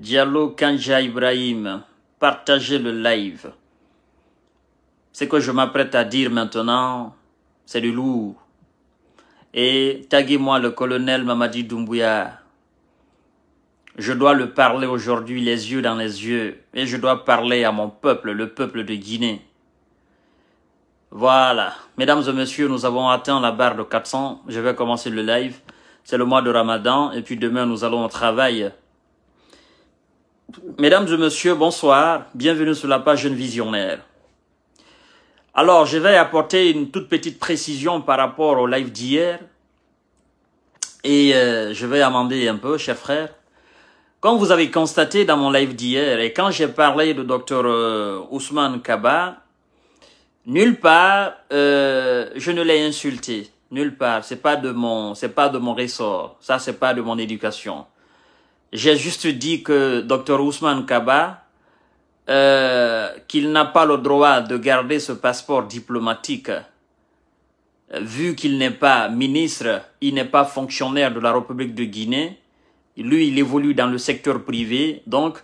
Diallo Kanja Ibrahim, partagez le live. Ce que je m'apprête à dire maintenant, c'est du lourd. Et taguez-moi le colonel Mamadi Doumbouya. Je dois le parler aujourd'hui les yeux dans les yeux. Et je dois parler à mon peuple, le peuple de Guinée. Voilà. Mesdames et messieurs, nous avons atteint la barre de 400. Je vais commencer le live. C'est le mois de Ramadan. Et puis demain, nous allons au travail. Mesdames et messieurs, bonsoir. Bienvenue sur la page Jeune Visionnaire. Alors, je vais apporter une toute petite précision par rapport au live d'hier. Et euh, je vais amender un peu, cher frère. Comme vous avez constaté dans mon live d'hier, et quand j'ai parlé de Dr euh, Ousmane Kaba, nulle part, euh, je ne l'ai insulté. Nulle part. C'est pas de mon, c'est pas de mon ressort. Ça, c'est pas de mon éducation. J'ai juste dit que Dr Ousmane Kaba, euh, qu'il n'a pas le droit de garder ce passeport diplomatique, euh, vu qu'il n'est pas ministre, il n'est pas fonctionnaire de la République de Guinée, lui, il évolue dans le secteur privé, donc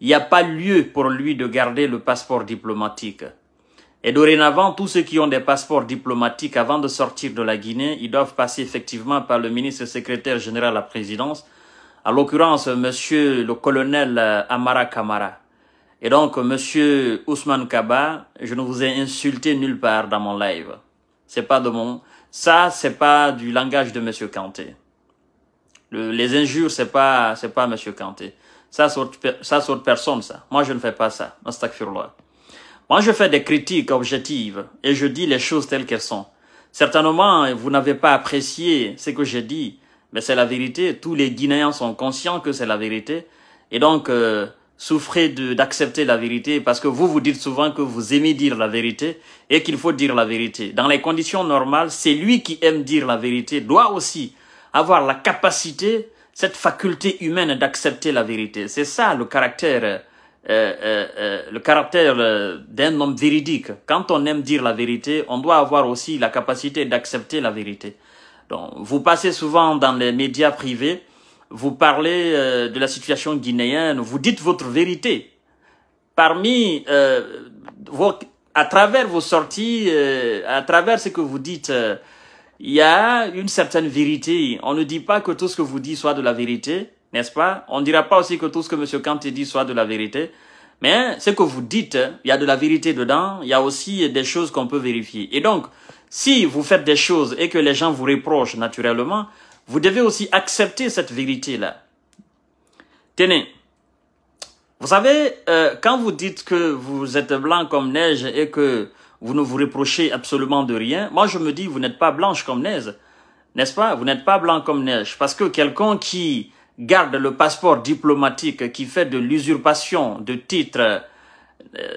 il n'y a pas lieu pour lui de garder le passeport diplomatique. Et dorénavant, tous ceux qui ont des passeports diplomatiques avant de sortir de la Guinée, ils doivent passer effectivement par le ministre secrétaire général à la présidence en l'occurrence monsieur le colonel euh, Amara Kamara. Et donc monsieur Ousmane Kaba, je ne vous ai insulté nulle part dans mon live. C'est pas de mon ça c'est pas du langage de monsieur Kanté. les injures c'est pas c'est pas monsieur Kanté. Ça sort ça sort personne ça. Moi je ne fais pas ça. Moi, je fais des critiques objectives et je dis les choses telles qu'elles sont. Certainement, vous n'avez pas apprécié ce que j'ai dit, mais c'est la vérité. Tous les Guinéens sont conscients que c'est la vérité. Et donc, euh, souffrez d'accepter la vérité parce que vous vous dites souvent que vous aimez dire la vérité et qu'il faut dire la vérité. Dans les conditions normales, c'est lui qui aime dire la vérité doit aussi avoir la capacité, cette faculté humaine d'accepter la vérité. C'est ça le caractère. Euh, euh, le caractère d'un homme véridique. Quand on aime dire la vérité, on doit avoir aussi la capacité d'accepter la vérité. Donc, vous passez souvent dans les médias privés, vous parlez euh, de la situation guinéenne, vous dites votre vérité. Parmi euh, vos, à travers vos sorties, euh, à travers ce que vous dites, euh, il y a une certaine vérité. On ne dit pas que tout ce que vous dites soit de la vérité, n'est-ce pas On ne dira pas aussi que tout ce que M. Kant dit soit de la vérité. Mais ce que vous dites, il y a de la vérité dedans, il y a aussi des choses qu'on peut vérifier. Et donc, si vous faites des choses et que les gens vous reprochent naturellement, vous devez aussi accepter cette vérité-là. Tenez, vous savez, euh, quand vous dites que vous êtes blanc comme neige et que vous ne vous reprochez absolument de rien, moi je me dis, vous n'êtes pas blanche comme neige, n'est-ce pas Vous n'êtes pas blanc comme neige, parce que quelqu'un qui garde le passeport diplomatique, qui fait de l'usurpation de titre euh,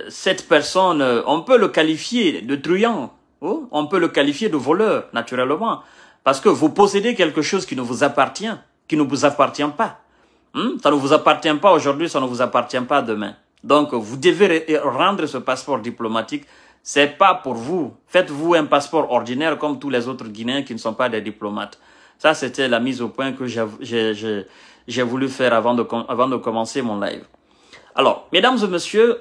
cette personne, euh, on peut le qualifier de truand. Oh, on peut le qualifier de voleur, naturellement, parce que vous possédez quelque chose qui ne vous appartient, qui ne vous appartient pas. Hmm? Ça ne vous appartient pas aujourd'hui, ça ne vous appartient pas demain. Donc, vous devez rendre ce passeport diplomatique. C'est pas pour vous. Faites-vous un passeport ordinaire comme tous les autres Guinéens qui ne sont pas des diplomates. Ça, c'était la mise au point que j'ai voulu faire avant de commencer mon live. Alors, mesdames et messieurs,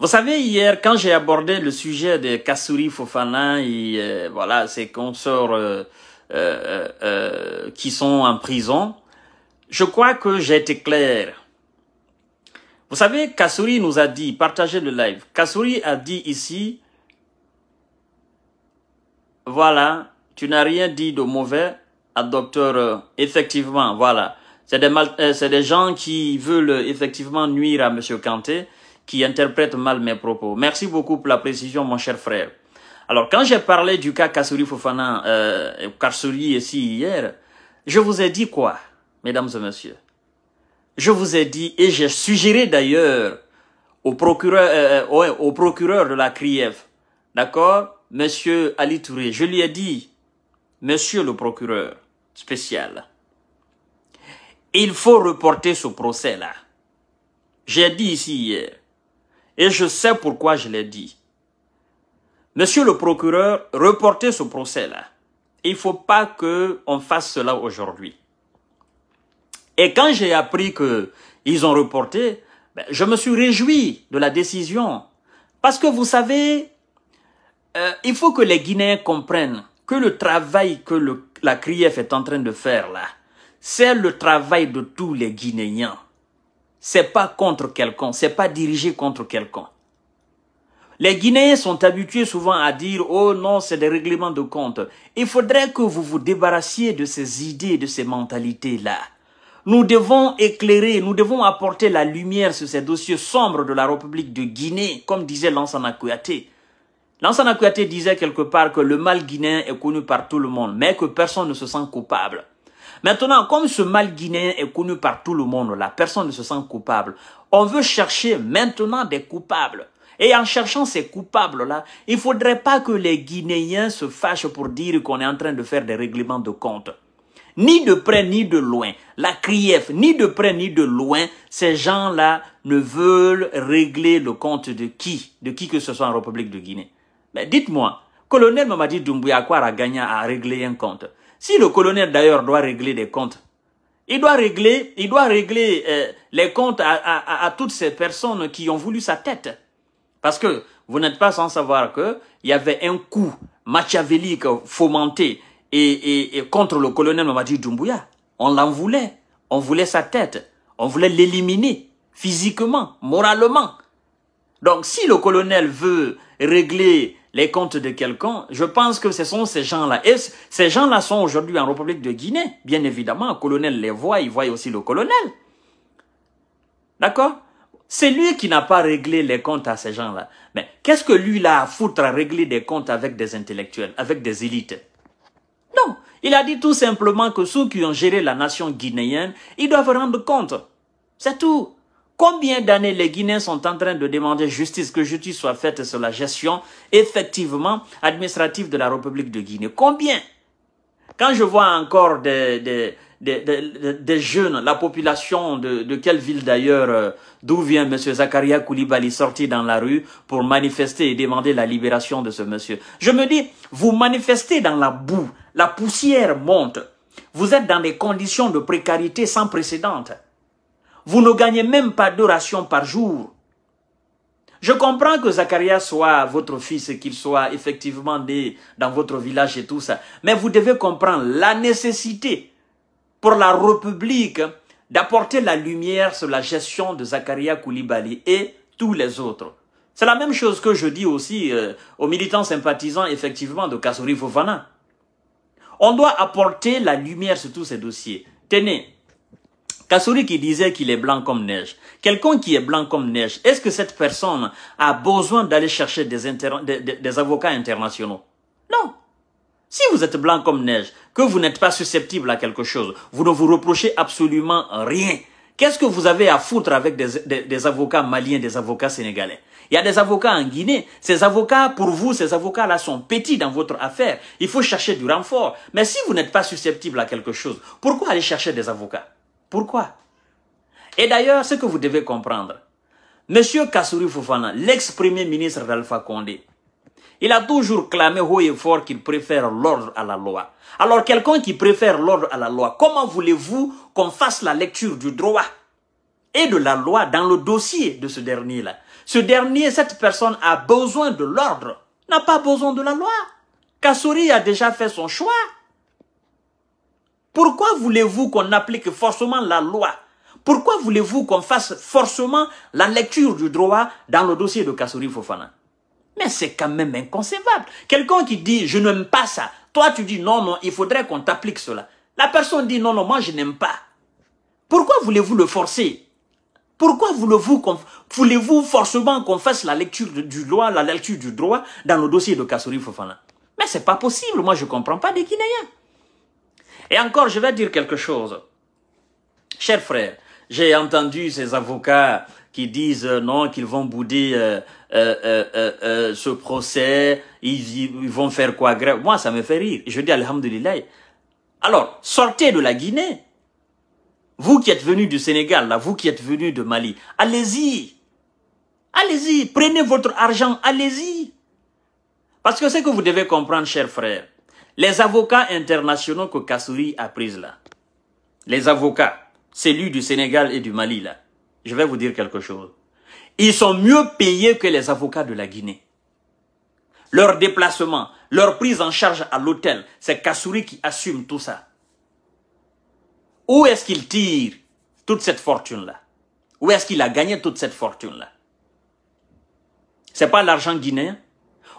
vous savez, hier, quand j'ai abordé le sujet de Kassouri Fofana et euh, voilà ses consorts euh euh, euh, euh, qui sont en prison, je crois que j'ai été clair. Vous savez, Kassouri nous a dit, partagez le live, Kassouri a dit ici, voilà, tu n'as rien dit de mauvais à docteur, effectivement, voilà. C'est des, mal, des gens qui veulent effectivement nuire à Monsieur Kanté qui interprètent mal mes propos. Merci beaucoup pour la précision, mon cher frère. Alors, quand j'ai parlé du cas Kassouri Fofana, euh, Kassouri ici hier, je vous ai dit quoi, mesdames et messieurs Je vous ai dit, et j'ai suggéré d'ailleurs au procureur, euh, au, procureur de la CRIEF, d'accord Monsieur Ali Touré, je lui ai dit, Monsieur le procureur spécial, il faut reporter ce procès-là. J'ai dit ici hier, et je sais pourquoi je l'ai dit. Monsieur le procureur, reportez ce procès-là. Il ne faut pas qu'on fasse cela aujourd'hui. Et quand j'ai appris qu'ils ont reporté, ben, je me suis réjoui de la décision. Parce que vous savez, euh, il faut que les Guinéens comprennent que le travail que la CRIEF est en train de faire là, c'est le travail de tous les Guinéens c'est pas contre quelqu'un, c'est pas dirigé contre quelqu'un. Les Guinéens sont habitués souvent à dire « Oh non, c'est des règlements de compte ». Il faudrait que vous vous débarrassiez de ces idées, de ces mentalités-là. Nous devons éclairer, nous devons apporter la lumière sur ces dossiers sombres de la République de Guinée, comme disait Lansana Kouyaté. Lansana Kouyaté disait quelque part que le mal guinéen est connu par tout le monde, mais que personne ne se sent coupable. Maintenant, comme ce mal guinéen est connu par tout le monde, la personne ne se sent coupable. On veut chercher maintenant des coupables. Et en cherchant ces coupables-là, il faudrait pas que les Guinéens se fâchent pour dire qu'on est en train de faire des règlements de compte. Ni de près, ni de loin. La CRIEF, ni de près, ni de loin, ces gens-là ne veulent régler le compte de qui De qui que ce soit en République de Guinée. Mais dites-moi, colonel Mamadi Doumbouya a gagné à régler un compte. Si le colonel d'ailleurs doit régler des comptes, il doit régler, il doit régler euh, les comptes à, toutes ces personnes qui ont voulu sa tête. Parce que vous n'êtes pas sans savoir que il y avait un coup machiavélique fomenté et, contre le colonel Mamadi Doumbouya. On l'en voulait, on voulait sa tête, on voulait l'éliminer physiquement, moralement. Donc si le colonel veut régler les comptes de quelqu'un, je pense que ce sont ces gens-là. Et ces gens-là sont aujourd'hui en République de Guinée, bien évidemment. Le colonel les voit, il voit aussi le colonel. D'accord C'est lui qui n'a pas réglé les comptes à ces gens-là. Mais qu'est-ce que lui là à foutre à régler des comptes avec des intellectuels, avec des élites Non, il a dit tout simplement que ceux qui ont géré la nation guinéenne, ils doivent rendre compte. C'est tout. Combien d'années les Guinéens sont en train de demander justice, que justice soit faite sur la gestion effectivement administrative de la République de Guinée Combien Quand je vois encore des, des, des, jeunes, la population de, quelle ville d'ailleurs, euh, d'où vient M. Zakaria Koulibaly sorti dans la rue pour manifester et demander la libération de ce monsieur. Je me dis, vous manifestez dans la boue, la poussière monte, vous êtes dans des conditions de précarité sans précédente. Vous ne gagnez même pas deux par jour. Je comprends que Zacharia soit votre fils et qu'il soit effectivement dans votre village et tout ça. Mais vous devez comprendre la nécessité pour la République d'apporter la lumière sur la gestion de Zacharia Koulibaly et tous les autres. C'est la même chose que je dis aussi euh, aux militants sympathisants effectivement de Kassouri Vovana. On doit apporter la lumière sur tous ces dossiers. Tenez, Kassouri qui disait qu'il est blanc comme neige. Quelqu'un qui est blanc comme neige, est-ce que cette personne a besoin d'aller chercher des, avocats internationaux Non. Si vous êtes blanc comme neige, que vous n'êtes pas susceptible à quelque chose, vous ne vous reprochez absolument rien. Qu'est-ce que vous avez à foutre avec des, des, avocats maliens, des avocats sénégalais Il y a des avocats en Guinée. Ces avocats, pour vous, ces avocats-là sont petits dans votre affaire. Il faut chercher du renfort. Mais si vous n'êtes pas susceptible à quelque chose, pourquoi aller chercher des avocats pourquoi Et d'ailleurs, ce que vous devez comprendre, Monsieur Kassouri Foufana, l'ex-premier ministre d'Alpha Condé, il a toujours clamé haut et fort qu'il préfère l'ordre à la loi. Alors quelqu'un qui préfère l'ordre à la loi, comment voulez-vous qu'on fasse la lecture du droit et de la loi dans le dossier de ce dernier-là Ce dernier, cette personne a besoin de l'ordre, n'a pas besoin de la loi. Kassouri a déjà fait son choix. Pourquoi voulez-vous qu'on applique forcément la loi Pourquoi voulez-vous qu'on fasse forcément la lecture du droit dans le dossier de Kassouri Fofana Mais c'est quand même inconcevable. Quelqu'un qui dit « je n'aime pas ça », toi tu dis « non, non, il faudrait qu'on t'applique cela ». La personne dit « non, non, moi je n'aime pas ». Pourquoi voulez-vous le forcer pourquoi voulez-vous voulez forcément qu'on fasse la lecture du droit, la lecture du droit dans le dossier de Kassouri Fofana Mais c'est pas possible, moi je comprends pas des Guinéens. Et encore, je vais dire quelque chose. Chers frères, j'ai entendu ces avocats qui disent euh, non, qu'ils vont bouder euh, euh, ce procès, ils, vont faire quoi Grève? Moi, ça me fait rire. Je dis Alhamdulillah. Alors, sortez de la Guinée. Vous qui êtes venus du Sénégal, là, vous qui êtes venus de Mali, allez-y. Allez-y, prenez votre argent, allez-y. Parce que c'est que vous devez comprendre, chers frères, les avocats internationaux que Kassouri a pris là, les avocats, celui du Sénégal et du Mali là, je vais vous dire quelque chose. Ils sont mieux payés que les avocats de la Guinée. Leur déplacement, leur prise en charge à l'hôtel, c'est Kassouri qui assume tout ça. Où est-ce qu'il tire toute cette fortune-là Où est-ce qu'il a gagné toute cette fortune-là C'est pas l'argent guinéen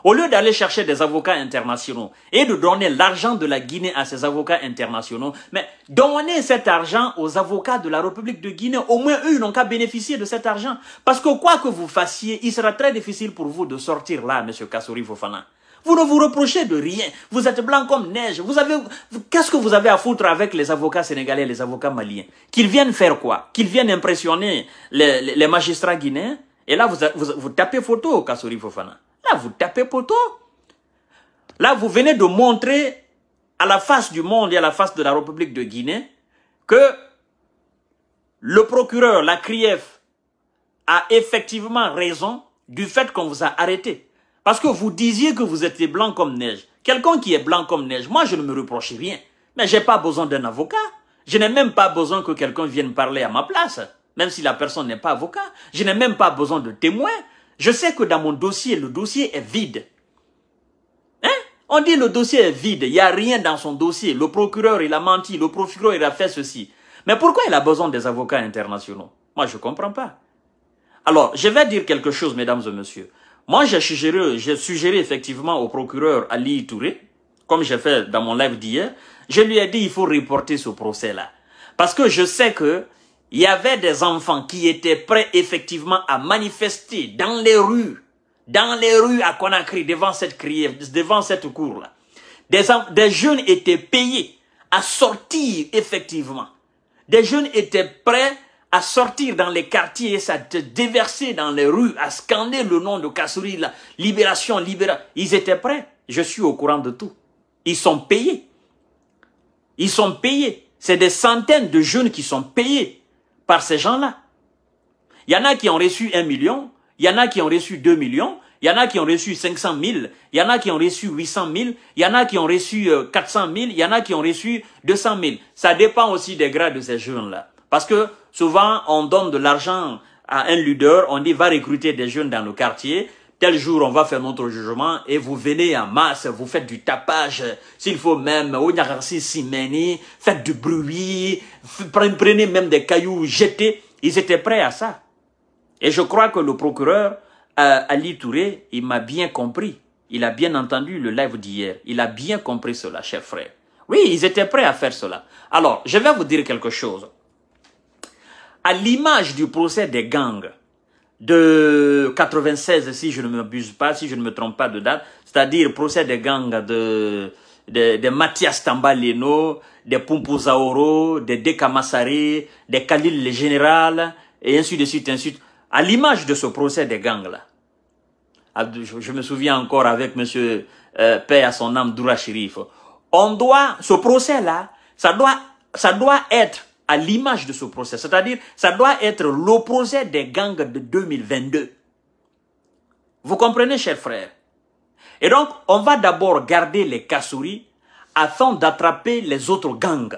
au lieu d'aller chercher des avocats internationaux et de donner l'argent de la Guinée à ces avocats internationaux, mais donnez cet argent aux avocats de la République de Guinée. Au moins, eux n'ont qu'à bénéficier de cet argent. Parce que quoi que vous fassiez, il sera très difficile pour vous de sortir là, Monsieur Kassouri Fofana. Vous ne vous reprochez de rien. Vous êtes blanc comme neige. Vous avez, qu'est-ce que vous avez à foutre avec les avocats sénégalais les avocats maliens? Qu'ils viennent faire quoi? Qu'ils viennent impressionner les, magistrats guinéens? Et là, vous, vous, vous tapez photo, Kassouri Fofana vous tapez poteau. Là, vous venez de montrer à la face du monde et à la face de la République de Guinée que le procureur, la CRIEF, a effectivement raison du fait qu'on vous a arrêté. Parce que vous disiez que vous étiez blanc comme neige. Quelqu'un qui est blanc comme neige, moi je ne me reproche rien. Mais j'ai pas besoin d'un avocat. Je n'ai même pas besoin que quelqu'un vienne parler à ma place. Même si la personne n'est pas avocat. Je n'ai même pas besoin de témoins. Je sais que dans mon dossier, le dossier est vide. Hein? On dit le dossier est vide, il n'y a rien dans son dossier. Le procureur, il a menti, le procureur, il a fait ceci. Mais pourquoi il a besoin des avocats internationaux Moi, je ne comprends pas. Alors, je vais dire quelque chose, mesdames et messieurs. Moi, j'ai suggéré, j'ai suggéré effectivement au procureur Ali Touré, comme j'ai fait dans mon live d'hier, je lui ai dit il faut reporter ce procès-là. Parce que je sais que il y avait des enfants qui étaient prêts effectivement à manifester dans les rues, dans les rues à Conakry, devant cette criée, devant cette cour-là. Des, jeunes étaient payés à sortir effectivement. Des jeunes étaient prêts à sortir dans les quartiers, et à se déverser dans les rues, à scander le nom de Kassouri, la libération, libération. Ils étaient prêts. Je suis au courant de tout. Ils sont payés. Ils sont payés. C'est des centaines de jeunes qui sont payés par ces gens-là. Il y en a qui ont reçu un million, il y en a qui ont reçu 2 millions, il y en a qui ont reçu 500 000, il y en a qui ont reçu 800 000, il y en a qui ont reçu 400 euh, 000, il y en a qui ont reçu 200 000. Ça dépend aussi des grades de ces jeunes-là. Parce que souvent, on donne de l'argent à un leader, on dit va recruter des jeunes dans le quartier, tel jour on va faire notre jugement et vous venez en masse, vous faites du tapage, s'il faut même, au faites du bruit, prenez même des cailloux, jetez. Ils étaient prêts à ça. Et je crois que le procureur, euh, Ali Touré, il m'a bien compris. Il a bien entendu le live d'hier. Il a bien compris cela, cher frère. Oui, ils étaient prêts à faire cela. Alors, je vais vous dire quelque chose. À l'image du procès des gangs, de 96, si je ne m'abuse pas, si je ne me trompe pas de date, c'est-à-dire procès des gangs de, de, de Mathias Tambaleno, des Pumpu des Decamassari des Khalil le Général, et ainsi de suite, ainsi de suite. À l'image de ce procès des gangs-là, je, me souviens encore avec monsieur euh, Paix à son âme, Doura Chérif, on doit, ce procès-là, ça doit, ça doit être à l'image de ce procès. C'est-à-dire, ça doit être procès des gangs de 2022. Vous comprenez, chers frères Et donc, on va d'abord garder les cassouris afin d'attraper les autres gangs.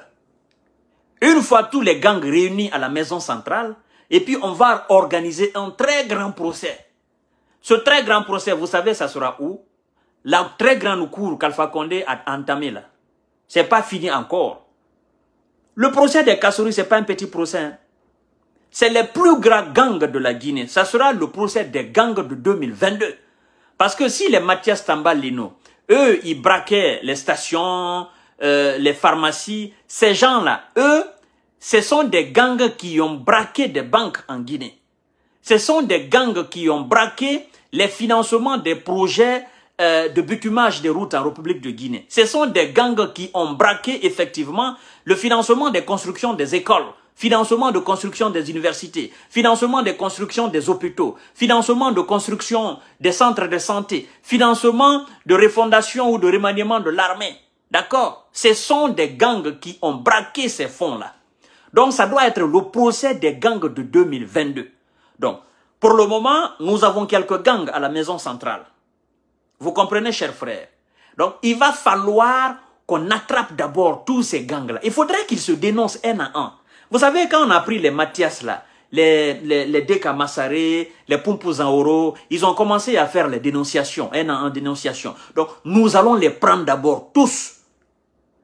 Une fois tous les gangs réunis à la maison centrale, et puis on va organiser un très grand procès. Ce très grand procès, vous savez, ça sera où La très grande cour qu'Alpha Condé a entamée là. C'est pas fini encore. Le procès des Kassouris, ce n'est pas un petit procès. Hein. C'est les plus grands gangs de la Guinée. Ça sera le procès des gangs de 2022. Parce que si les Mathias Tambalino, eux, ils braquaient les stations, euh, les pharmacies, ces gens-là, eux, ce sont des gangs qui ont braqué des banques en Guinée. Ce sont des gangs qui ont braqué les financements des projets euh, de butumage des routes en République de Guinée. Ce sont des gangs qui ont braqué effectivement le financement des constructions des écoles, financement de construction des universités, financement des constructions des hôpitaux, financement de construction des centres de santé, financement de refondation ou de remaniement de l'armée. D'accord Ce sont des gangs qui ont braqué ces fonds-là. Donc ça doit être le procès des gangs de 2022. Donc, pour le moment, nous avons quelques gangs à la maison centrale. Vous comprenez, chers frères Donc, il va falloir qu'on attrape d'abord tous ces gangs-là. Il faudrait qu'ils se dénoncent un à un. Vous savez, quand on a pris les Mathias, là, les, les, les Deka Massaré, les ils ont commencé à faire les dénonciations, un à un dénonciations. Donc, nous allons les prendre d'abord tous.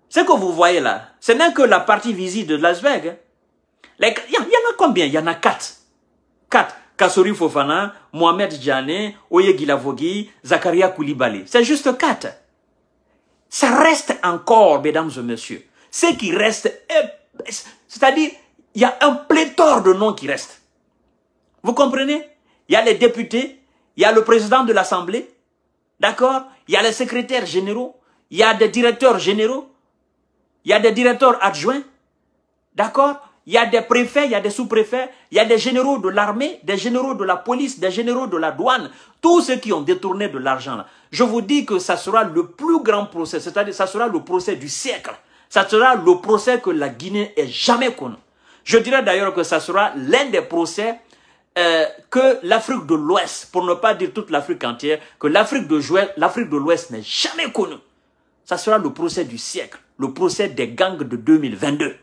Ce que vous voyez là, ce n'est que la partie visible de Las Vegas. Il y, en a combien Il y en a quatre. Quatre. Kassori Fofana, Mohamed Djane, Oye Gilavogi, Zakaria Koulibaly. C'est juste quatre. Ça reste encore, mesdames et messieurs. Ce qui reste, c'est-à-dire, il y a un pléthore de noms qui restent. Vous comprenez Il y a les députés, il y a le président de l'Assemblée, d'accord Il y a les secrétaires généraux, il y a des directeurs généraux, il y a des directeurs adjoints, d'accord il y a des préfets, il y a des sous-préfets, il y a des généraux de l'armée, des généraux de la police, des généraux de la douane, tous ceux qui ont détourné de l'argent. Je vous dis que ça sera le plus grand procès, c'est-à-dire ça sera le procès du siècle. Ça sera le procès que la Guinée ait jamais connu. Je dirais d'ailleurs que ça sera l'un des procès euh, que l'Afrique de l'Ouest, pour ne pas dire toute l'Afrique entière, que l'Afrique de, de l'Ouest n'est jamais connu. Ça sera le procès du siècle, le procès des gangs de 2022.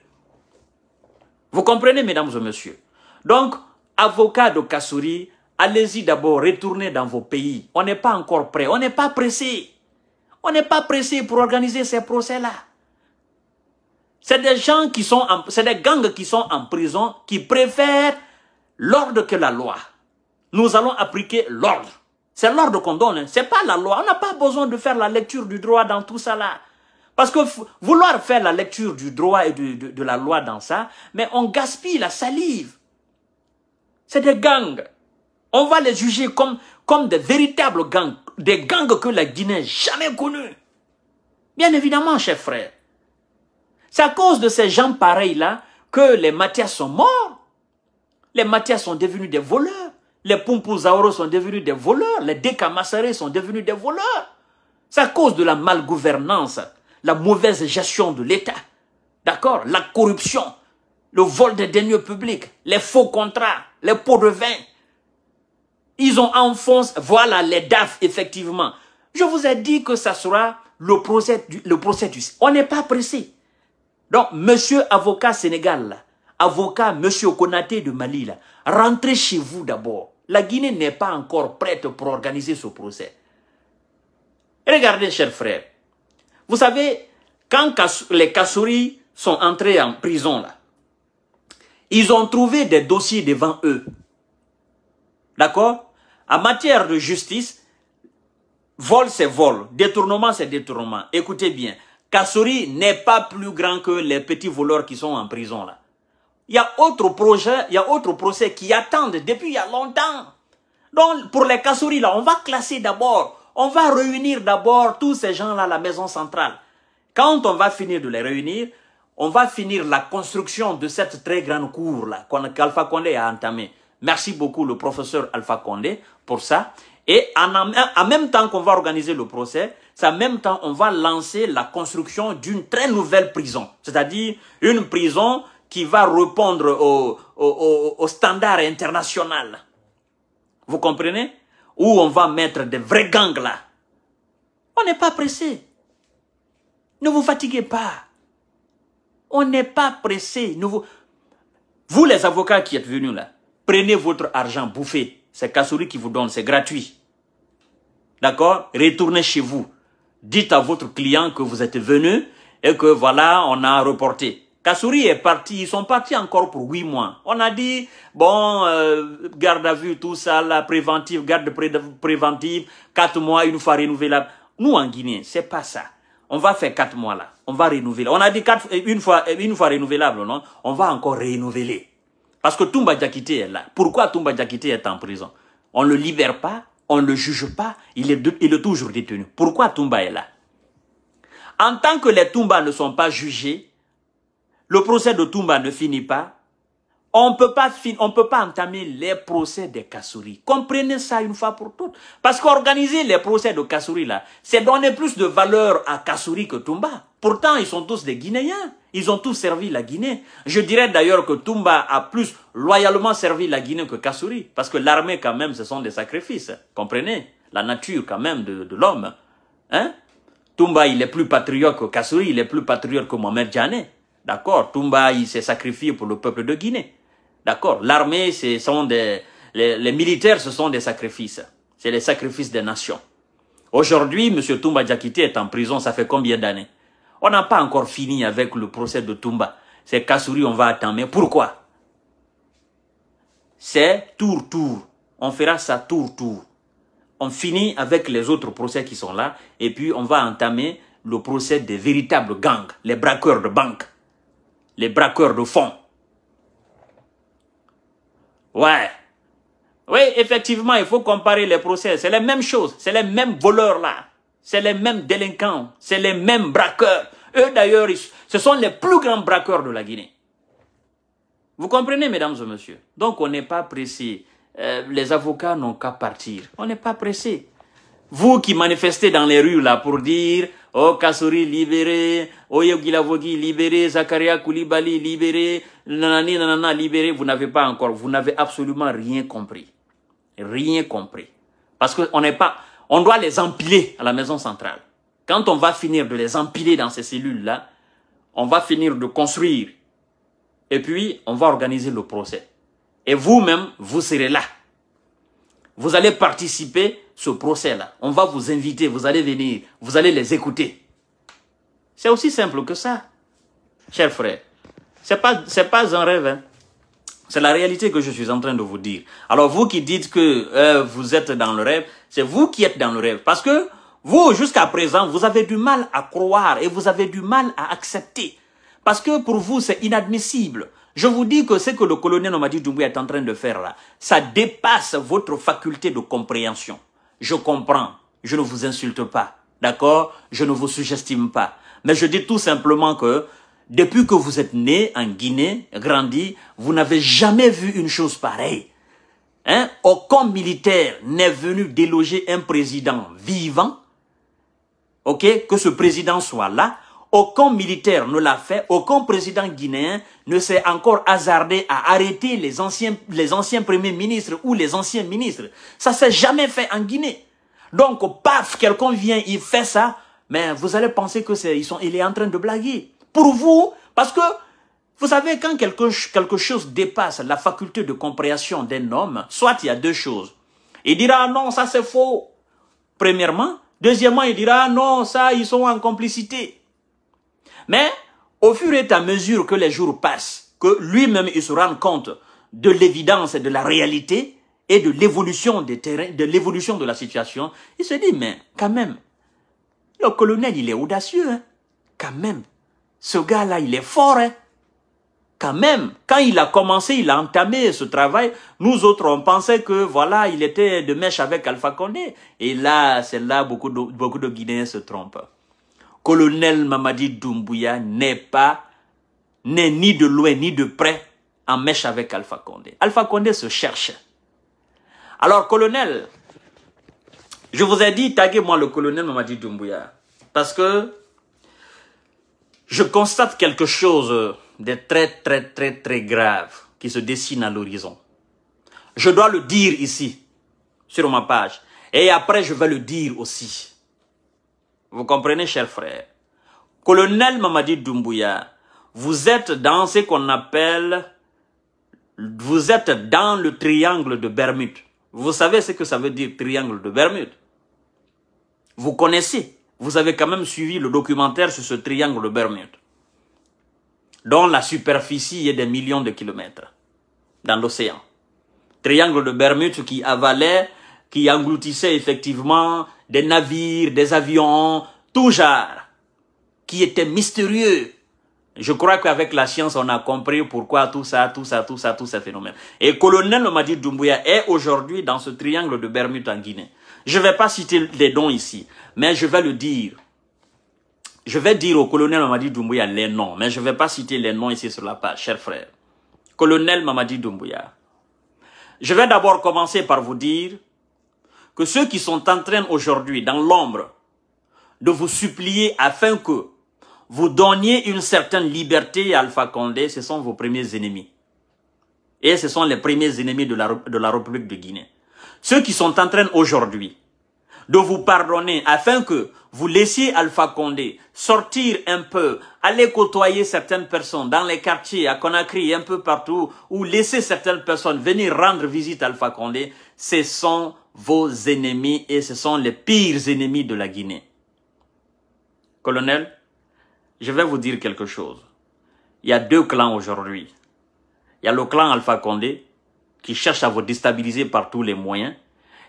Vous comprenez, mesdames et messieurs Donc, avocats de Kassouri, allez-y d'abord, retournez dans vos pays. On n'est pas encore prêt, on n'est pas pressé. On n'est pas pressé pour organiser ces procès-là. C'est des gens qui sont, c'est des gangs qui sont en prison, qui préfèrent l'ordre que la loi. Nous allons appliquer l'ordre. C'est l'ordre qu'on donne, ce hein. c'est pas la loi. On n'a pas besoin de faire la lecture du droit dans tout ça là. Parce que vouloir faire la lecture du droit et de, la loi dans ça, mais on gaspille la salive. C'est des gangs. On va les juger comme, comme des véritables gangs, des gangs que la Guinée n'a jamais connus. Bien évidemment, chers frères. C'est à cause de ces gens pareils-là que les matières sont morts. Les matières sont devenus des voleurs. Les Pumpuzaoro sont devenus des voleurs. Les Dekamassaré sont devenus des voleurs. C'est à cause de la malgouvernance la mauvaise gestion de l'État, d'accord, la corruption, le vol des deniers publics, les faux contrats, les pots de vin. Ils ont enfoncé, voilà les DAF, effectivement. Je vous ai dit que ça sera le procès du, le On n'est pas pressé. Donc, monsieur avocat Sénégal, avocat monsieur Konaté de Mali, rentrez chez vous d'abord. La Guinée n'est pas encore prête pour organiser ce procès. Regardez, chers frères, vous savez, quand les Kassouris sont entrés en prison, là, ils ont trouvé des dossiers devant eux. D'accord En matière de justice, vol c'est vol, détournement c'est détournement. Écoutez bien, Kassouri n'est pas plus grand que les petits voleurs qui sont en prison là. Il y a autre projet, il y a autre procès qui attendent depuis il y a longtemps. Donc pour les Kassouris là, on va classer d'abord on va réunir d'abord tous ces gens-là à la maison centrale. Quand on va finir de les réunir, on va finir la construction de cette très grande cour-là qu'Alpha Condé a entamée. Merci beaucoup le professeur Alpha Condé pour ça. Et en, même temps qu'on va organiser le procès, c'est en même temps on va lancer la construction d'une très nouvelle prison. C'est-à-dire une prison qui va répondre aux au, standards internationaux. Vous comprenez où on va mettre des vrais gangs là. On n'est pas pressé. Ne vous fatiguez pas. On n'est pas pressé. Vous... les avocats qui êtes venus là, prenez votre argent bouffé. C'est Kassouri qui vous donne, c'est gratuit. D'accord Retournez chez vous. Dites à votre client que vous êtes venu et que voilà, on a reporté. Kassouri est parti, ils sont partis encore pour huit mois. On a dit, bon, euh, garde à vue, tout ça, la préventive, garde préventive, quatre mois, une fois renouvelable. Nous, en Guinée, c'est pas ça. On va faire quatre mois là, on va renouveler. On a dit quatre, euh, une fois, euh, une fois renouvelable, non On va encore renouveler. Parce que Toumba Diakité est là. Pourquoi Toumba Djakite est en prison On ne le libère pas, on ne le juge pas, il est, il est toujours détenu. Pourquoi Toumba est là En tant que les Toumba ne sont pas jugés, le procès de Toumba ne finit pas. On ne peut pas, on peut pas entamer les procès des Kassouri. Comprenez ça une fois pour toutes. Parce qu'organiser les procès de Kassouri, là, c'est donner plus de valeur à Kassouri que Toumba. Pourtant, ils sont tous des Guinéens. Ils ont tous servi la Guinée. Je dirais d'ailleurs que Toumba a plus loyalement servi la Guinée que Kassouri. Parce que l'armée, quand même, ce sont des sacrifices. Comprenez La nature, quand même, de, l'homme. Hein Toumba, il est plus patriote que Kassouri. Il est plus patriote que Mohamed Djané. D'accord, Toumba, il s'est sacrifié pour le peuple de Guinée. D'accord, l'armée, ce sont des, les, militaires, ce sont des sacrifices. C'est les sacrifices des nations. Aujourd'hui, M. Toumba Djakiti est en prison, ça fait combien d'années On n'a pas encore fini avec le procès de Toumba. C'est Kassouri, on va attendre. Mais pourquoi C'est tour-tour. On fera ça tour-tour. On finit avec les autres procès qui sont là et puis on va entamer le procès des véritables gangs, les braqueurs de banques les braqueurs de fond. Ouais. Oui, effectivement, il faut comparer les procès. C'est les mêmes choses. C'est les mêmes voleurs-là. C'est les mêmes délinquants. C'est les mêmes braqueurs. Eux, d'ailleurs, ce sont les plus grands braqueurs de la Guinée. Vous comprenez, mesdames et messieurs Donc, on n'est pas pressé. Euh, les avocats n'ont qu'à partir. On n'est pas pressé. Vous qui manifestez dans les rues là pour dire Oh Kassouri libéré, Oh Lavogi, libéré, Zakaria Koulibaly libéré, Nanani Nanana libéré, vous n'avez pas encore, vous n'avez absolument rien compris. Rien compris. Parce qu'on n'est pas, on doit les empiler à la maison centrale. Quand on va finir de les empiler dans ces cellules-là, on va finir de construire. Et puis, on va organiser le procès. Et vous-même, vous serez là. Vous allez participer ce procès-là. On va vous inviter, vous allez venir, vous allez les écouter. C'est aussi simple que ça, chers frères. C'est pas, pas un rêve. Hein. C'est la réalité que je suis en train de vous dire. Alors vous qui dites que euh, vous êtes dans le rêve, c'est vous qui êtes dans le rêve. Parce que vous, jusqu'à présent, vous avez du mal à croire et vous avez du mal à accepter. Parce que pour vous, c'est inadmissible. Je vous dis que ce que le colonel Nomadi Doumbouya est en train de faire là, ça dépasse votre faculté de compréhension je comprends, je ne vous insulte pas, d'accord Je ne vous suggestime pas. Mais je dis tout simplement que depuis que vous êtes né en Guinée, grandi, vous n'avez jamais vu une chose pareille. Hein? Aucun militaire n'est venu déloger un président vivant, ok, que ce président soit là, aucun militaire ne l'a fait, aucun président guinéen ne s'est encore hasardé à arrêter les anciens, les anciens premiers ministres ou les anciens ministres. Ça s'est jamais fait en Guinée. Donc, paf, quelqu'un vient, il fait ça, mais vous allez penser que c'est, il est en train de blaguer. Pour vous, parce que, vous savez, quand quelque, quelque chose dépasse la faculté de compréhension d'un homme, soit il y a deux choses. Il dira, ah non, ça c'est faux. Premièrement. Deuxièmement, il dira, ah non, ça, ils sont en complicité. Mais au fur et à mesure que les jours passent, que lui-même il se rend compte de l'évidence et de la réalité et de l'évolution des terrains, de l'évolution de la situation, il se dit, mais quand même, le colonel, il est audacieux, hein. quand même. Ce gars-là, il est fort, hein. quand même. Quand il a commencé, il a entamé ce travail, nous autres, on pensait que, voilà, il était de mèche avec Alpha Condé. Et là, c'est là, beaucoup de, beaucoup de Guinéens se trompent colonel Mamadi Doumbouya n'est pas, n'est ni de loin ni de près en mèche avec Alpha Condé. Alpha Condé se cherche. Alors, colonel, je vous ai dit, taguez-moi le colonel Mamadi Doumbouya. Parce que je constate quelque chose de très, très, très, très grave qui se dessine à l'horizon. Je dois le dire ici, sur ma page. Et après, je vais le dire aussi. Vous comprenez, chers frères Colonel Mamadi Doumbouya, vous êtes dans ce qu'on appelle, vous êtes dans le triangle de Bermude. Vous savez ce que ça veut dire triangle de Bermude Vous connaissez, vous avez quand même suivi le documentaire sur ce triangle de Bermude, dont la superficie est des millions de kilomètres dans l'océan. Triangle de Bermude qui avalait, qui engloutissait effectivement des navires, des avions, tout genre, qui étaient mystérieux. Je crois qu'avec la science, on a compris pourquoi tout ça, tout ça, tout ça, tout ces phénomène. Et colonel Mamadi Doumbouya est aujourd'hui dans ce triangle de Bermude en Guinée. Je ne vais pas citer les noms ici, mais je vais le dire. Je vais dire au colonel Mamadi Doumbouya les noms, mais je ne vais pas citer les noms ici sur la page, cher frère. Colonel Mamadi Doumbouya. Je vais d'abord commencer par vous dire que ceux qui sont en train aujourd'hui dans l'ombre de vous supplier afin que vous donniez une certaine liberté à Alpha Condé, ce sont vos premiers ennemis. Et ce sont les premiers ennemis de la, de la République de Guinée. Ceux qui sont en train aujourd'hui de vous pardonner afin que vous laissiez Alpha Condé sortir un peu, aller côtoyer certaines personnes dans les quartiers, à Conakry, un peu partout, ou laisser certaines personnes venir rendre visite à Alpha Condé, ce sont vos ennemis et ce sont les pires ennemis de la Guinée. Colonel, je vais vous dire quelque chose. Il y a deux clans aujourd'hui. Il y a le clan Alpha Condé qui cherche à vous déstabiliser par tous les moyens.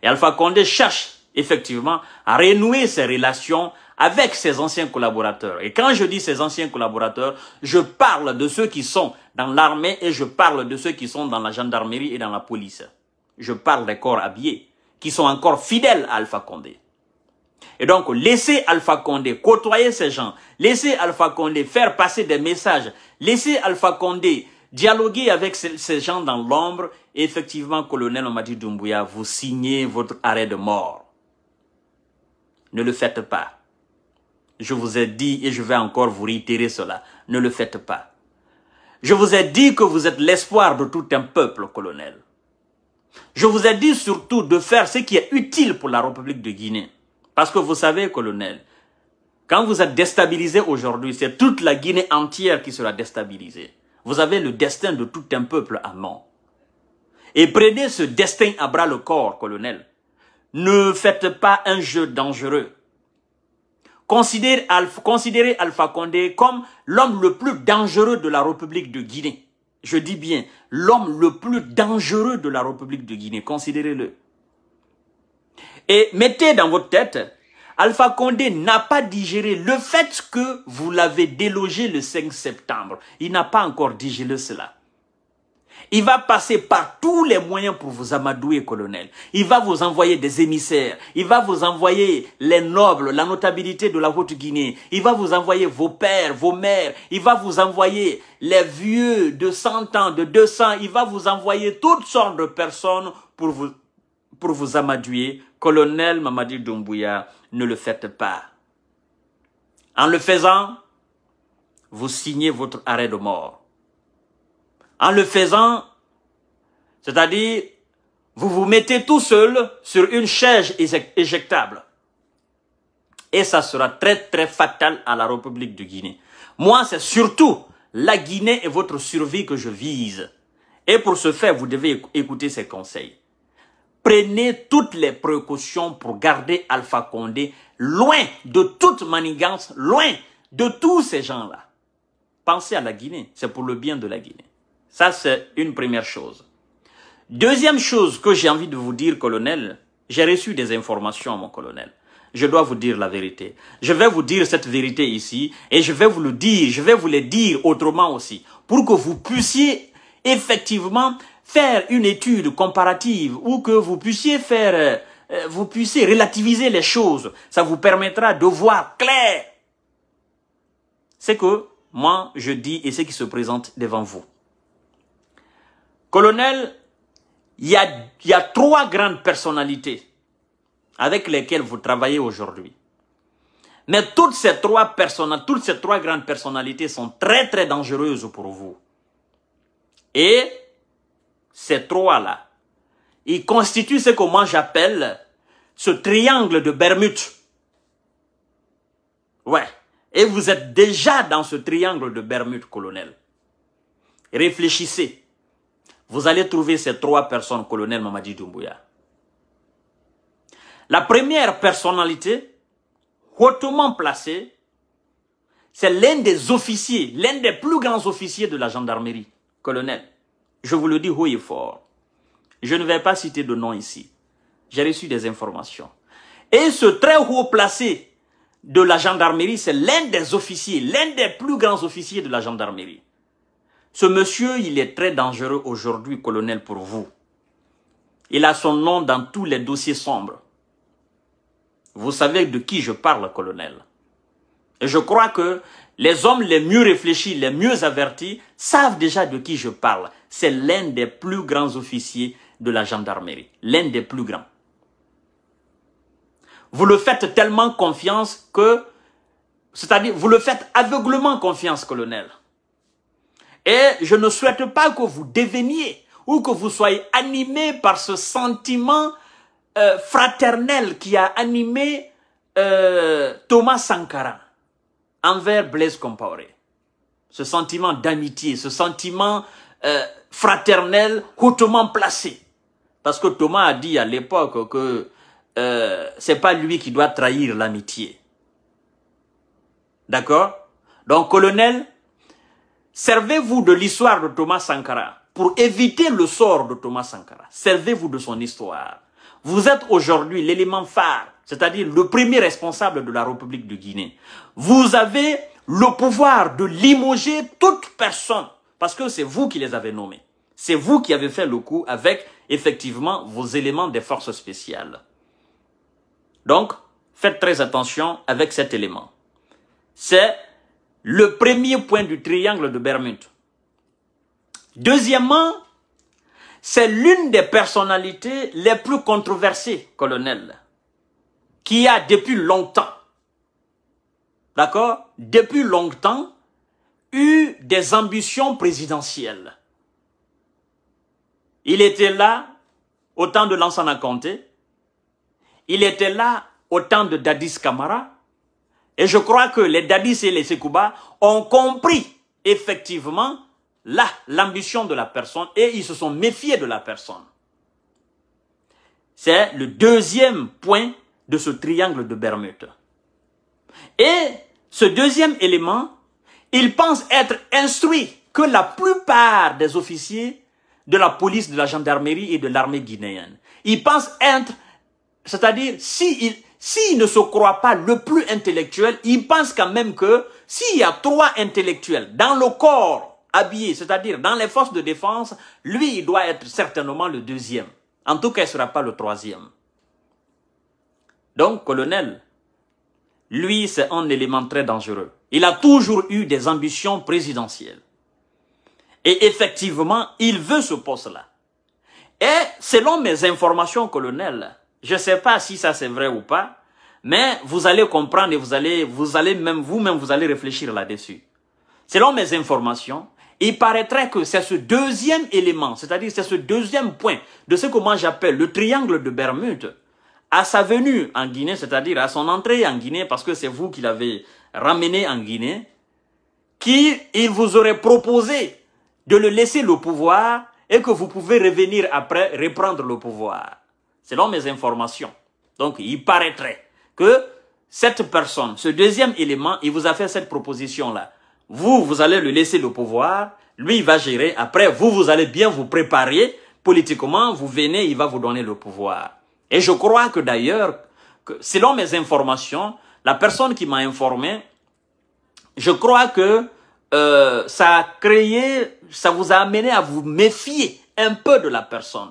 Et Alpha Condé cherche effectivement à renouer ses relations avec ses anciens collaborateurs. Et quand je dis ses anciens collaborateurs, je parle de ceux qui sont dans l'armée et je parle de ceux qui sont dans la gendarmerie et dans la police. Je parle des corps habillés qui sont encore fidèles à Alpha Condé. Et donc, laissez Alpha Condé côtoyer ces gens, laissez Alpha Condé faire passer des messages, laissez Alpha Condé dialoguer avec ces gens dans l'ombre. effectivement, colonel dit Doumbouya, vous signez votre arrêt de mort. Ne le faites pas. Je vous ai dit, et je vais encore vous réitérer cela, ne le faites pas. Je vous ai dit que vous êtes l'espoir de tout un peuple, colonel. Je vous ai dit surtout de faire ce qui est utile pour la République de Guinée. Parce que vous savez, colonel, quand vous êtes déstabilisé aujourd'hui, c'est toute la Guinée entière qui sera déstabilisée. Vous avez le destin de tout un peuple à mort. Et prenez ce destin à bras le corps, colonel. Ne faites pas un jeu dangereux. considérez Alpha Condé comme l'homme le plus dangereux de la République de Guinée je dis bien, l'homme le plus dangereux de la République de Guinée, considérez-le. Et mettez dans votre tête, Alpha Condé n'a pas digéré le fait que vous l'avez délogé le 5 septembre. Il n'a pas encore digéré cela. Il va passer par tous les moyens pour vous amadouer, colonel. Il va vous envoyer des émissaires. Il va vous envoyer les nobles, la notabilité de la Haute-Guinée. Il va vous envoyer vos pères, vos mères. Il va vous envoyer les vieux de 100 ans, de 200. Il va vous envoyer toutes sortes de personnes pour vous, pour vous amadouer. Colonel Mamadi Doumbouya, ne le faites pas. En le faisant, vous signez votre arrêt de mort. En le faisant, c'est-à-dire, vous vous mettez tout seul sur une chaise éjectable. Et ça sera très très fatal à la République de Guinée. Moi, c'est surtout la Guinée et votre survie que je vise. Et pour ce faire, vous devez écouter ces conseils. Prenez toutes les précautions pour garder Alpha Condé loin de toute manigance, loin de tous ces gens-là. Pensez à la Guinée, c'est pour le bien de la Guinée. Ça, c'est une première chose. Deuxième chose que j'ai envie de vous dire, colonel, j'ai reçu des informations, mon colonel. Je dois vous dire la vérité. Je vais vous dire cette vérité ici et je vais vous le dire, je vais vous le dire autrement aussi pour que vous puissiez effectivement faire une étude comparative ou que vous puissiez faire, euh, vous puissiez relativiser les choses. Ça vous permettra de voir clair. C'est que moi, je dis et ce qui se présente devant vous. Colonel, il y a, trois grandes personnalités avec lesquelles vous travaillez aujourd'hui. Mais toutes ces trois toutes ces trois grandes personnalités sont très très dangereuses pour vous. Et ces trois-là, ils constituent ce que moi j'appelle ce triangle de Bermude. Ouais. Et vous êtes déjà dans ce triangle de Bermude, colonel. Réfléchissez vous allez trouver ces trois personnes, colonel Mamadi Doumbouya. La première personnalité, hautement placée, c'est l'un des officiers, l'un des plus grands officiers de la gendarmerie, colonel. Je vous le dis haut et fort. Je ne vais pas citer de nom ici. J'ai reçu des informations. Et ce très haut placé de la gendarmerie, c'est l'un des officiers, l'un des plus grands officiers de la gendarmerie. Ce monsieur, il est très dangereux aujourd'hui, colonel, pour vous. Il a son nom dans tous les dossiers sombres. Vous savez de qui je parle, colonel. Et je crois que les hommes les mieux réfléchis, les mieux avertis, savent déjà de qui je parle. C'est l'un des plus grands officiers de la gendarmerie. L'un des plus grands. Vous le faites tellement confiance que... C'est-à-dire, vous le faites aveuglement confiance, colonel. Et je ne souhaite pas que vous deveniez ou que vous soyez animé par ce sentiment euh, fraternel qui a animé euh, Thomas Sankara envers Blaise Compaoré. Ce sentiment d'amitié, ce sentiment euh, fraternel hautement placé. Parce que Thomas a dit à l'époque que euh, c'est pas lui qui doit trahir l'amitié. D'accord Donc, colonel, Servez-vous de l'histoire de Thomas Sankara pour éviter le sort de Thomas Sankara. Servez-vous de son histoire. Vous êtes aujourd'hui l'élément phare, c'est-à-dire le premier responsable de la République de Guinée. Vous avez le pouvoir de limoger toute personne, parce que c'est vous qui les avez nommés. C'est vous qui avez fait le coup avec, effectivement, vos éléments des forces spéciales. Donc, faites très attention avec cet élément. C'est le premier point du triangle de Bermude. Deuxièmement, c'est l'une des personnalités les plus controversées, colonel, qui a depuis longtemps, d'accord, depuis longtemps, eu des ambitions présidentielles. Il était là au temps de Lansana Conté, il était là au temps de Dadis Camara, et je crois que les Dadis et les Sekouba ont compris effectivement l'ambition de la personne et ils se sont méfiés de la personne. C'est le deuxième point de ce triangle de Bermude. Et ce deuxième élément, ils pensent être instruits que la plupart des officiers de la police, de la gendarmerie et de l'armée guinéenne, ils pensent être, c'est-à-dire si ils, s'il ne se croit pas le plus intellectuel, il pense quand même que s'il y a trois intellectuels dans le corps habillé, c'est-à-dire dans les forces de défense, lui, il doit être certainement le deuxième. En tout cas, il ne sera pas le troisième. Donc, colonel, lui, c'est un élément très dangereux. Il a toujours eu des ambitions présidentielles. Et effectivement, il veut ce poste-là. Et selon mes informations, colonel, je ne sais pas si ça c'est vrai ou pas, mais vous allez comprendre et vous allez, vous allez même vous-même, vous allez réfléchir là-dessus. Selon mes informations, il paraîtrait que c'est ce deuxième élément, c'est-à-dire c'est ce deuxième point de ce que moi j'appelle le triangle de Bermude, à sa venue en Guinée, c'est-à-dire à son entrée en Guinée, parce que c'est vous qui l'avez ramené en Guinée, qui il vous aurait proposé de le laisser le pouvoir et que vous pouvez revenir après reprendre le pouvoir selon mes informations. Donc, il paraîtrait que cette personne, ce deuxième élément, il vous a fait cette proposition-là. Vous, vous allez lui laisser le pouvoir, lui, il va gérer. Après, vous, vous allez bien vous préparer politiquement, vous venez, il va vous donner le pouvoir. Et je crois que d'ailleurs, selon mes informations, la personne qui m'a informé, je crois que euh, ça a créé, ça vous a amené à vous méfier un peu de la personne.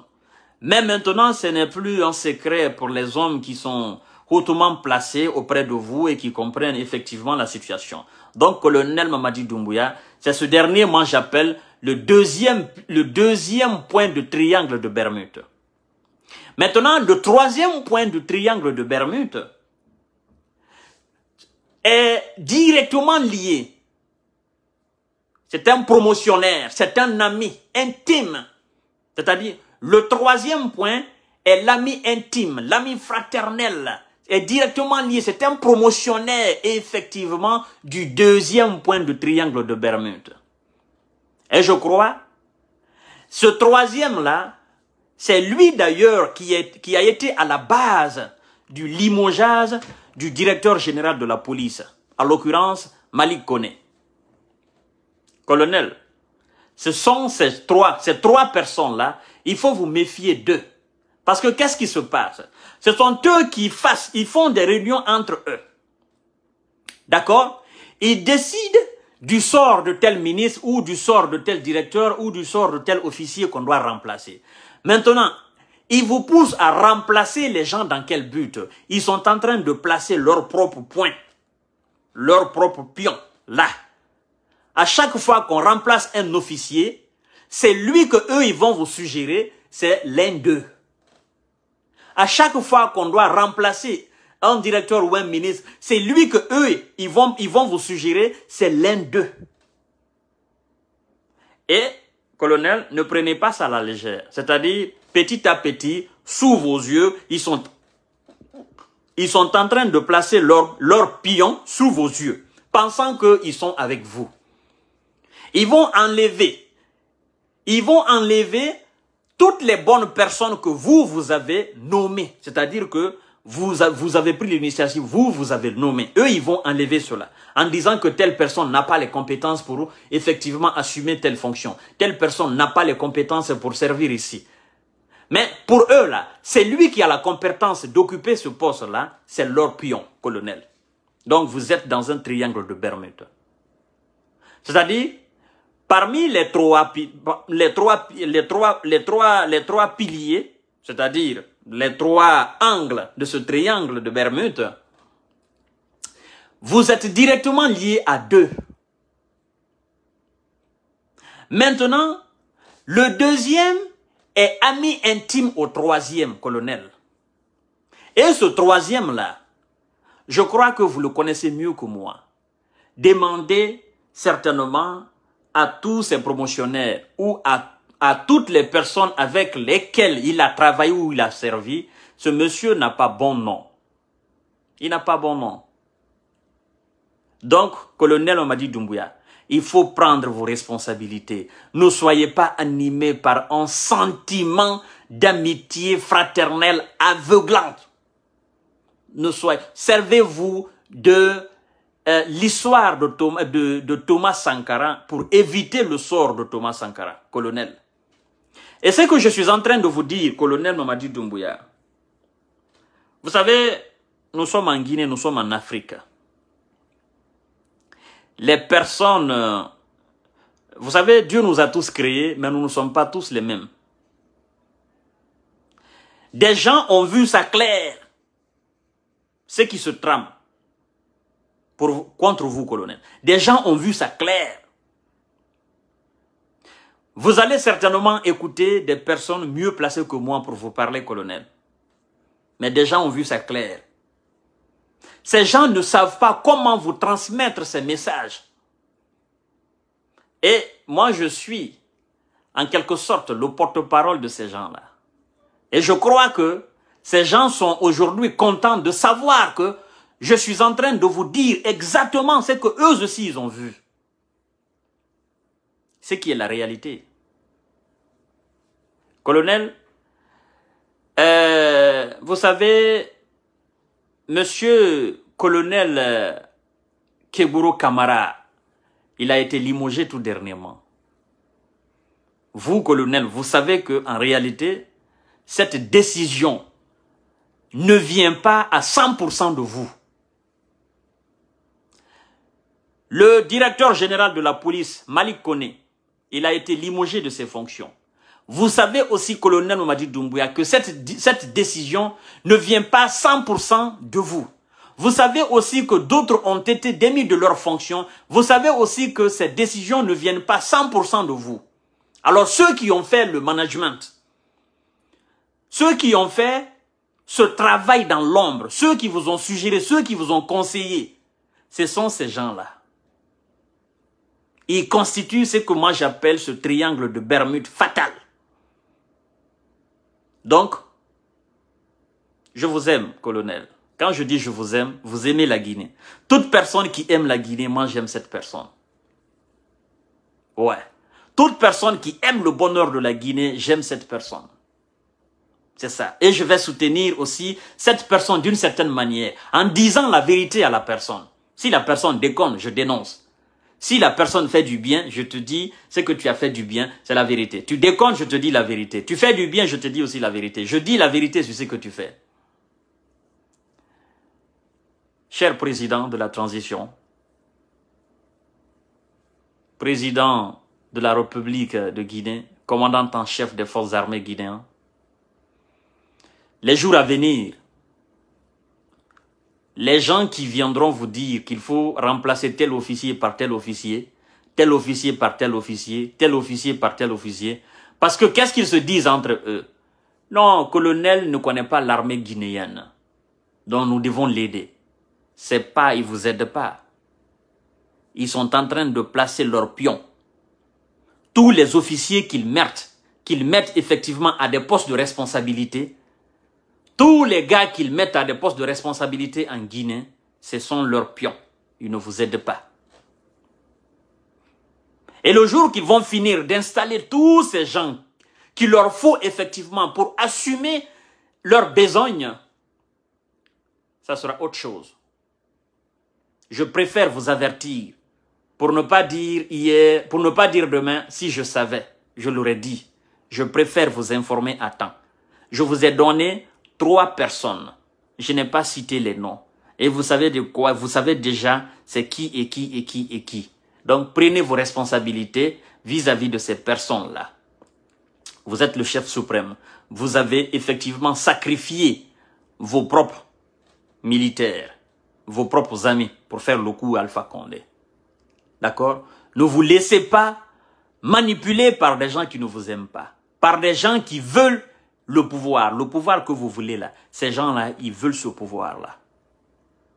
Mais maintenant, ce n'est plus un secret pour les hommes qui sont hautement placés auprès de vous et qui comprennent effectivement la situation. Donc, colonel Mamadi Doumbouya, c'est ce dernier, moi j'appelle le deuxième, le deuxième point de triangle de Bermude. Maintenant, le troisième point du triangle de Bermude est directement lié. C'est un promotionnaire, c'est un ami intime. C'est-à-dire, le troisième point est l'ami intime, l'ami fraternel est directement lié, c'est un promotionnaire effectivement du deuxième point du triangle de Bermude. Et je crois, ce troisième-là, c'est lui d'ailleurs qui, est, qui a été à la base du limogeage du directeur général de la police, à l'occurrence Malik Kone. Colonel, ce sont ces trois, ces trois personnes-là, il faut vous méfier d'eux. Parce que qu'est-ce qui se passe Ce sont eux qui fassent, ils font des réunions entre eux. D'accord Ils décident du sort de tel ministre ou du sort de tel directeur ou du sort de tel officier qu'on doit remplacer. Maintenant, ils vous poussent à remplacer les gens dans quel but Ils sont en train de placer leur propre point, leur propre pion, là à chaque fois qu'on remplace un officier, c'est lui que eux ils vont vous suggérer, c'est l'un d'eux. À chaque fois qu'on doit remplacer un directeur ou un ministre, c'est lui que eux ils vont ils vont vous suggérer, c'est l'un d'eux. Et colonel, ne prenez pas ça à la légère. C'est-à-dire petit à petit, sous vos yeux, ils sont ils sont en train de placer leur, leur pion sous vos yeux, pensant qu'ils sont avec vous. Ils vont enlever. Ils vont enlever toutes les bonnes personnes que vous, vous avez nommées. C'est-à-dire que vous, vous avez pris l'initiative, vous, vous avez nommé. Eux, ils vont enlever cela en disant que telle personne n'a pas les compétences pour effectivement assumer telle fonction. Telle personne n'a pas les compétences pour servir ici. Mais pour eux, là, c'est lui qui a la compétence d'occuper ce poste-là, c'est leur pion, colonel. Donc, vous êtes dans un triangle de Bermude. C'est-à-dire, Parmi les trois, les trois, les trois, les trois, piliers, c'est-à-dire les trois angles de ce triangle de Bermude, vous êtes directement lié à deux. Maintenant, le deuxième est ami intime au troisième colonel. Et ce troisième-là, je crois que vous le connaissez mieux que moi. Demandez certainement à tous ses promotionnaires ou à, à toutes les personnes avec lesquelles il a travaillé ou il a servi, ce monsieur n'a pas bon nom. Il n'a pas bon nom. Donc, colonel dit, Doumbouya, il faut prendre vos responsabilités. Ne soyez pas animés par un sentiment d'amitié fraternelle aveuglante. Ne soyez, servez-vous de euh, l'histoire de, de, Thomas Sankara pour éviter le sort de Thomas Sankara, colonel. Et ce que je suis en train de vous dire, colonel Mamadi Doumbouya, vous savez, nous sommes en Guinée, nous sommes en Afrique. Les personnes, euh, vous savez, Dieu nous a tous créés, mais nous ne sommes pas tous les mêmes. Des gens ont vu ça clair, ce qui se trame contre vous, colonel. Des gens ont vu ça clair. Vous allez certainement écouter des personnes mieux placées que moi pour vous parler, colonel. Mais des gens ont vu ça clair. Ces gens ne savent pas comment vous transmettre ces messages. Et moi, je suis, en quelque sorte, le porte-parole de ces gens-là. Et je crois que ces gens sont aujourd'hui contents de savoir que je suis en train de vous dire exactement ce que eux aussi ils ont vu. Ce qui est la réalité. Colonel, euh, vous savez, monsieur colonel euh, Keguro Kamara, il a été limogé tout dernièrement. Vous, colonel, vous savez que en réalité, cette décision ne vient pas à 100% de vous. Le directeur général de la police, Malik Kone, il a été limogé de ses fonctions. Vous savez aussi, colonel Mamadi Doumbouya, que cette, cette décision ne vient pas 100% de vous. Vous savez aussi que d'autres ont été démis de leurs fonctions. Vous savez aussi que ces décisions ne viennent pas 100% de vous. Alors ceux qui ont fait le management, ceux qui ont fait ce travail dans l'ombre, ceux qui vous ont suggéré, ceux qui vous ont conseillé, ce sont ces gens-là. Il constitue ce que moi j'appelle ce triangle de Bermude fatal. Donc, je vous aime, colonel. Quand je dis je vous aime, vous aimez la Guinée. Toute personne qui aime la Guinée, moi j'aime cette personne. Ouais. Toute personne qui aime le bonheur de la Guinée, j'aime cette personne. C'est ça. Et je vais soutenir aussi cette personne d'une certaine manière, en disant la vérité à la personne. Si la personne déconne, je dénonce. Si la personne fait du bien, je te dis ce que tu as fait du bien, c'est la vérité. Tu décomptes, je te dis la vérité. Tu fais du bien, je te dis aussi la vérité. Je dis la vérité sur ce que tu fais. Cher président de la transition, président de la République de Guinée, commandant en chef des forces armées guinéennes, les jours à venir les gens qui viendront vous dire qu'il faut remplacer tel officier par tel officier, tel officier par tel officier, tel officier par tel officier, parce que qu'est-ce qu'ils se disent entre eux Non, colonel ne connaît pas l'armée guinéenne, donc nous devons l'aider. C'est pas, ils vous aident pas. Ils sont en train de placer leurs pions. Tous les officiers qu'ils mettent, qu'ils mettent effectivement à des postes de responsabilité, tous les gars qu'ils mettent à des postes de responsabilité en Guinée, ce sont leurs pions. Ils ne vous aident pas. Et le jour qu'ils vont finir d'installer tous ces gens qu'il leur faut effectivement pour assumer leur besogne, ça sera autre chose. Je préfère vous avertir pour ne pas dire hier, pour ne pas dire demain, si je savais, je l'aurais dit. Je préfère vous informer à temps. Je vous ai donné trois personnes. Je n'ai pas cité les noms. Et vous savez de quoi Vous savez déjà c'est qui et qui et qui et qui. Donc prenez vos responsabilités vis-à-vis de ces personnes-là. Vous êtes le chef suprême. Vous avez effectivement sacrifié vos propres militaires, vos propres amis pour faire le coup Alpha Condé. D'accord Ne vous laissez pas manipuler par des gens qui ne vous aiment pas, par des gens qui veulent le pouvoir, le pouvoir que vous voulez là, ces gens-là, ils veulent ce pouvoir-là.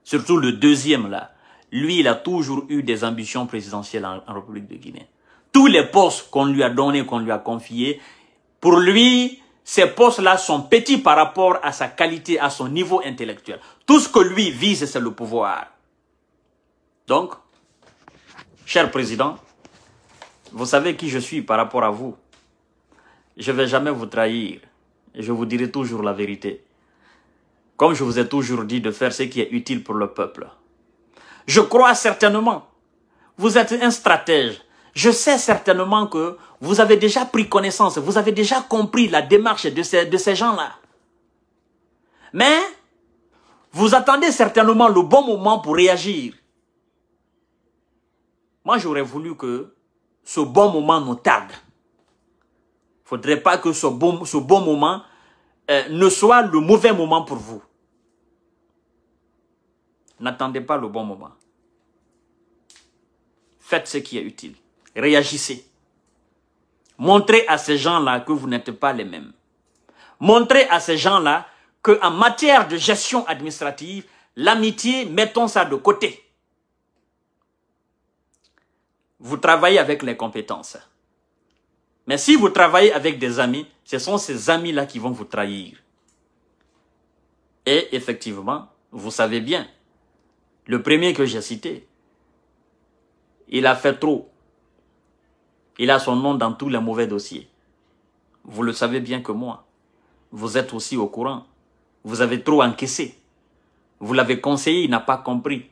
Surtout le deuxième là, lui, il a toujours eu des ambitions présidentielles en, République de Guinée. Tous les postes qu'on lui a donnés, qu'on lui a confiés, pour lui, ces postes-là sont petits par rapport à sa qualité, à son niveau intellectuel. Tout ce que lui vise, c'est le pouvoir. Donc, cher président, vous savez qui je suis par rapport à vous. Je ne vais jamais vous trahir et je vous dirai toujours la vérité. Comme je vous ai toujours dit de faire ce qui est utile pour le peuple. Je crois certainement. Vous êtes un stratège. Je sais certainement que vous avez déjà pris connaissance, vous avez déjà compris la démarche de ces, de ces gens-là. Mais vous attendez certainement le bon moment pour réagir. Moi, j'aurais voulu que ce bon moment nous tarde faudrait pas que ce bon, ce bon moment euh, ne soit le mauvais moment pour vous. N'attendez pas le bon moment. Faites ce qui est utile. Réagissez. Montrez à ces gens-là que vous n'êtes pas les mêmes. Montrez à ces gens-là qu'en matière de gestion administrative, l'amitié, mettons ça de côté. Vous travaillez avec les compétences. Mais si vous travaillez avec des amis, ce sont ces amis-là qui vont vous trahir. Et effectivement, vous savez bien, le premier que j'ai cité, il a fait trop. Il a son nom dans tous les mauvais dossiers. Vous le savez bien que moi. Vous êtes aussi au courant. Vous avez trop encaissé. Vous l'avez conseillé, il n'a pas compris.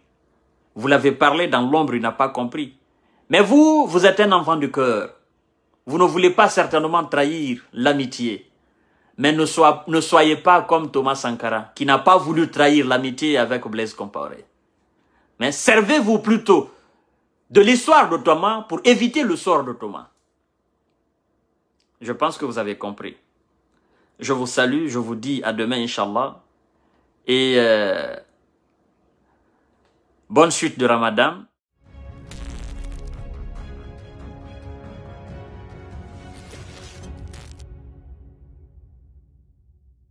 Vous l'avez parlé dans l'ombre, il n'a pas compris. Mais vous, vous êtes un enfant du cœur. Vous ne voulez pas certainement trahir l'amitié. Mais ne, soyez pas comme Thomas Sankara, qui n'a pas voulu trahir l'amitié avec Blaise Compaoré. Mais servez-vous plutôt de l'histoire de Thomas pour éviter le sort de Thomas. Je pense que vous avez compris. Je vous salue, je vous dis à demain, Inch'Allah. Et euh, bonne suite de Ramadan.